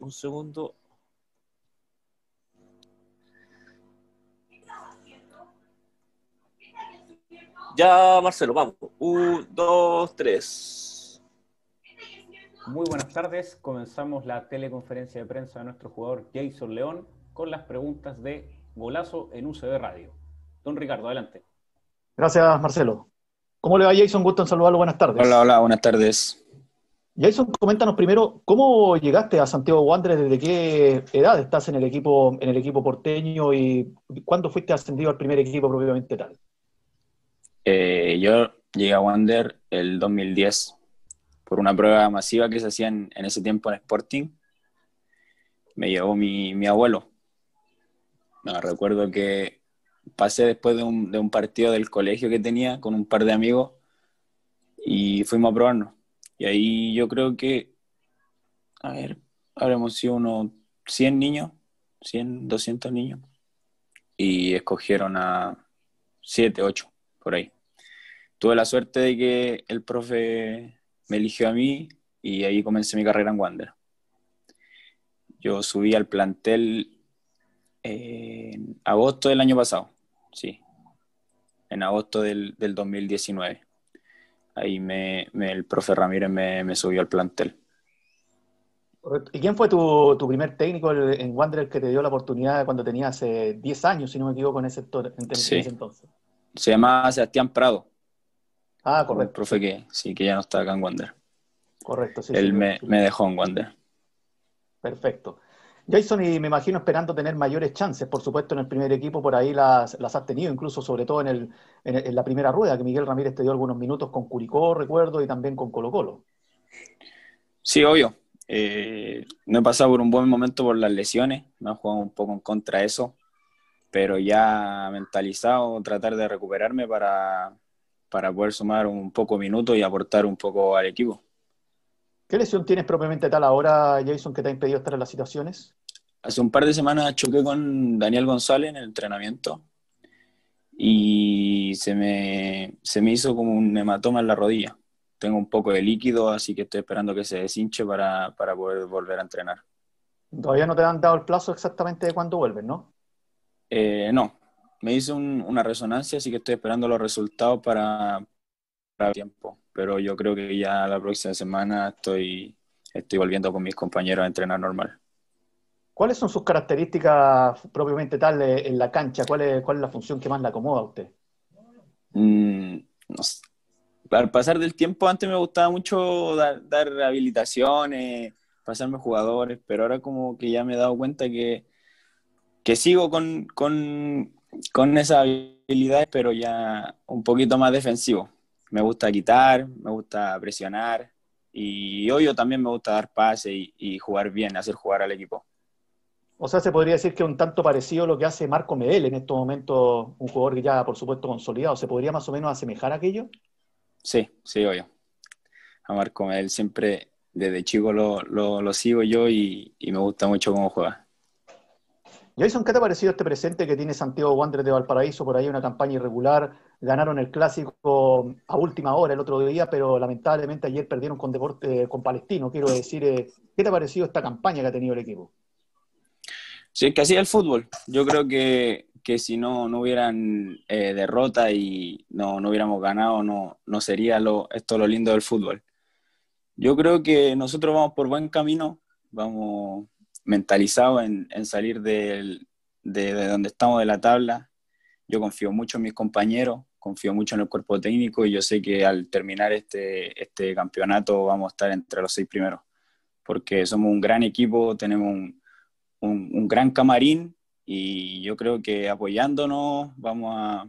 un segundo. Ya, Marcelo, vamos. Un, dos, tres. Muy buenas tardes. Comenzamos la teleconferencia de prensa de nuestro jugador Jason León con las preguntas de Golazo en UCB Radio. Don Ricardo, adelante. Gracias, Marcelo. ¿Cómo le va, Jason? Gusto en saludarlo. Buenas tardes. Hola, hola, buenas tardes. Jason, coméntanos primero, ¿cómo llegaste a Santiago Wanderers? ¿Desde qué edad estás en el equipo, en el equipo porteño? ¿Y cuándo fuiste ascendido al primer equipo propiamente tal? Eh, yo llegué a Wander el 2010 por una prueba masiva que se hacía en, en ese tiempo en Sporting. Me llevó mi, abuelo. recuerdo que pasé después de un, de un partido del colegio que tenía con un par de amigos y fuimos a probarnos y ahí yo creo que, a ver, habremos sido unos 100 niños, 100, 200 niños, y escogieron a 7, 8, por ahí. Tuve la suerte de que el profe me eligió a mí y ahí comencé mi carrera en Wander. Yo subí al plantel eh, en agosto del año pasado, sí, en agosto del, del 2019 ahí me, el profe Ramírez me, subió al plantel. ¿Y quién fue tu, primer técnico en Wanderer que te dio la oportunidad cuando tenías hace 10 años, si no me equivoco, en ese, en entonces? Se llama Sebastián Prado. Ah, correcto. El profe que sí, que ya no está acá en Wander. Correcto, sí. Él me, me, dejó en Wander. Perfecto. Jason, y me imagino esperando tener mayores chances, por supuesto, en el primer equipo, por ahí las, has tenido, incluso sobre todo en, la primera rueda, que Miguel Ramírez te dio algunos minutos con Curicó, recuerdo, y también con Colo Colo. Sí, obvio. Eh, no he pasado por un buen momento por las lesiones, me he jugado un poco en contra de eso, pero ya mentalizado, tratar de recuperarme para, para poder sumar un poco minutos y aportar un poco al equipo. ¿Qué lesión tienes propiamente tal ahora, Jason, que te ha impedido estar en las situaciones? Hace un par de semanas choqué con Daniel González en el entrenamiento y se me, hizo como un hematoma en la rodilla. Tengo un poco de líquido, así que estoy esperando que se deshinche para, poder volver a entrenar. Todavía no te han dado el plazo exactamente de cuándo vuelves, ¿no? Eh, no, me hice una resonancia, así que estoy esperando los resultados para, tiempo, pero yo creo que ya la próxima semana estoy, estoy volviendo con mis compañeros a entrenar normal. ¿Cuáles son sus características propiamente tal en la cancha? ¿Cuál es, cuál es la función que más le acomoda a usted? Mm, no Al pasar del tiempo antes me gustaba mucho dar, rehabilitaciones, habilitaciones, pasarme jugadores, pero ahora como que ya me he dado cuenta que, que sigo con, con, con esas habilidades, pero ya un poquito más defensivo me gusta quitar, me gusta presionar y obvio también me gusta dar pase y, jugar bien, hacer jugar al equipo. O sea, se podría decir que un tanto parecido a lo que hace Marco Medel en estos momentos, un jugador que ya, por supuesto, consolidado. ¿Se podría más o menos asemejar a aquello? Sí, sí, obvio. A Marco Medel siempre, desde chico lo, lo, sigo yo y, me gusta mucho cómo juega. Jason, ¿qué te ha parecido este presente que tiene Santiago Wanderers de Valparaíso? Por ahí una campaña irregular, Ganaron el clásico a última hora el otro día, pero lamentablemente ayer perdieron con, deporte, con Palestino. Quiero mm. decir, eh, ¿qué te ha parecido esta campaña que ha tenido el equipo? Sí, es que así es el fútbol. Yo creo que, que si no, no hubieran eh, derrota y no, hubiéramos ganado, no, no sería esto lo lindo del fútbol. Yo creo que nosotros vamos por buen camino, vamos mentalizados en, salir de, de, donde estamos de la tabla. Yo confío mucho en mis compañeros, confío mucho en el cuerpo técnico y yo sé que al terminar este, este campeonato vamos a estar entre los seis primeros, porque somos un gran equipo, tenemos un, gran camarín y yo creo que apoyándonos vamos a,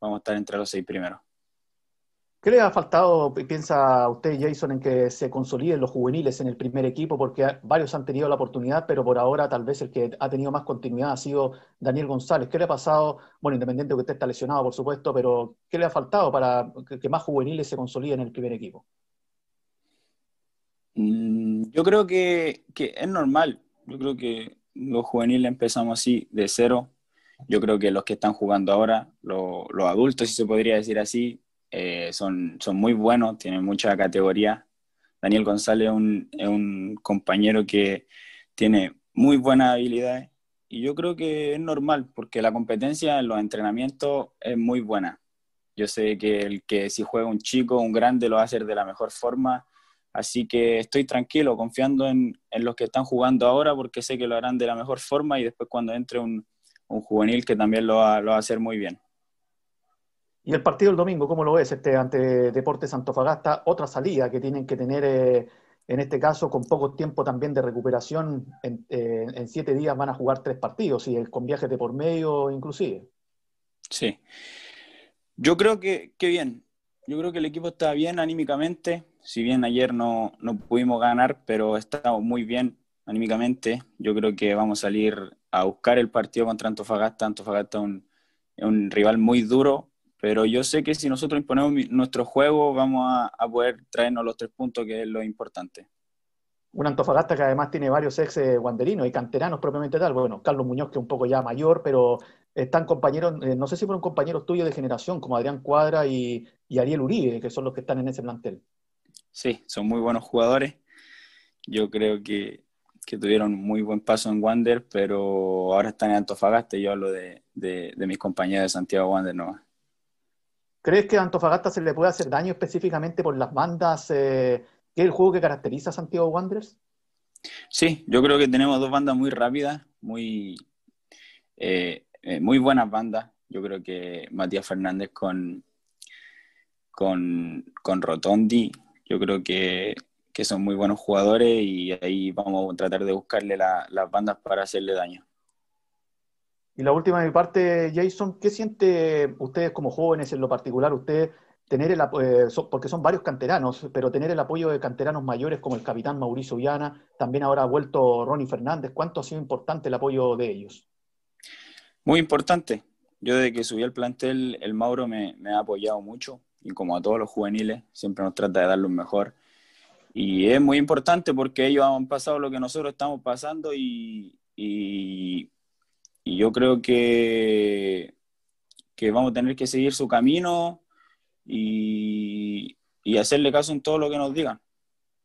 vamos a estar entre los seis primeros. ¿Qué le ha faltado, piensa usted, Jason, en que se consoliden los juveniles en el primer equipo? Porque varios han tenido la oportunidad, pero por ahora tal vez el que ha tenido más continuidad ha sido Daniel González. ¿Qué le ha pasado? Bueno, independiente de que usted está lesionado, por supuesto, pero ¿qué le ha faltado para que más juveniles se consoliden en el primer equipo? Mm, yo creo que, es normal. Yo creo que los juveniles empezamos así, de cero. Yo creo que los que están jugando ahora, los adultos, si se podría decir así, eh, son, son muy buenos, tienen mucha categoría. Daniel González es un, es un compañero que tiene muy buenas habilidades y yo creo que es normal porque la competencia en los entrenamientos es muy buena. Yo sé que el que si juega un chico, un grande, lo va a hacer de la mejor forma. Así que estoy tranquilo, confiando en, los que están jugando ahora, porque sé que lo harán de la mejor forma y después cuando entre un, juvenil que también lo lo va, a hacer muy bien. Y el partido del domingo, ¿cómo lo ves este ante Deportes Antofagasta? Otra salida que tienen que tener, eh, en este caso, con poco tiempo también de recuperación. En, eh, siete días van a jugar tres partidos, y con viajes de por medio inclusive. Sí. Yo creo que, bien. Yo creo que el equipo está bien anímicamente. Si bien ayer no, no pudimos ganar, pero estamos muy bien anímicamente. Yo creo que vamos a salir a buscar el partido contra Antofagasta. Antofagasta es un, un rival muy duro, pero yo sé que si nosotros imponemos nuestro juego, vamos a, poder traernos los tres puntos, que es lo importante. Un Antofagasta que además tiene varios ex wanderinos eh, y canteranos propiamente tal. Bueno, Carlos Muñoz, que es un poco ya mayor, pero están compañeros, eh, no sé si fueron compañeros tuyos de generación, como Adrián Cuadra y, Ariel Uribe, que son los que están en ese plantel. Sí, son muy buenos jugadores. Yo creo que, que tuvieron muy buen paso en Wander, pero ahora están en Antofagasta. y Yo hablo de, mis compañeros de Santiago Wander no. ¿Crees que Antofagasta se le puede hacer daño específicamente por las bandas, eh, que es el juego que caracteriza a Santiago Wanderers? Sí, yo creo que tenemos dos bandas muy rápidas, muy, eh, eh, muy buenas bandas. Yo creo que Matías Fernández con, con, con Rotondi, yo creo que, son muy buenos jugadores y ahí vamos a tratar de buscarle las bandas para hacerle daño. Y la última de mi parte, Jason, ¿qué siente ustedes como jóvenes en lo particular, ustedes tener el eh, porque son varios canteranos, pero tener el apoyo de canteranos mayores como el capitán Mauricio Viana, también ahora ha vuelto Ronnie Fernández, ¿cuánto ha sido importante el apoyo de ellos? Muy importante. Yo desde que subí al plantel, el Mauro me, ha apoyado mucho y como a todos los juveniles, siempre nos trata de dar lo mejor. Y es muy importante porque ellos han pasado lo que nosotros estamos pasando y, y y yo creo que, que vamos a tener que seguir su camino y, hacerle caso en todo lo que nos digan.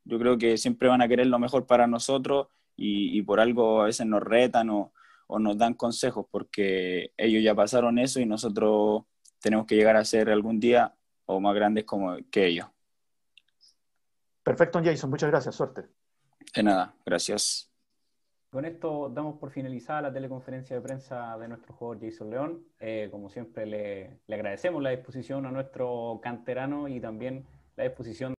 Yo creo que siempre van a querer lo mejor para nosotros y, por algo a veces nos retan o, o nos dan consejos porque ellos ya pasaron eso y nosotros tenemos que llegar a ser algún día o más grandes como que ellos. Perfecto, Jason. Muchas gracias. Suerte. De nada. Gracias. Con esto damos por finalizada la teleconferencia de prensa de nuestro jugador Jason León. Eh, como siempre, le, le agradecemos la disposición a nuestro canterano y también la disposición.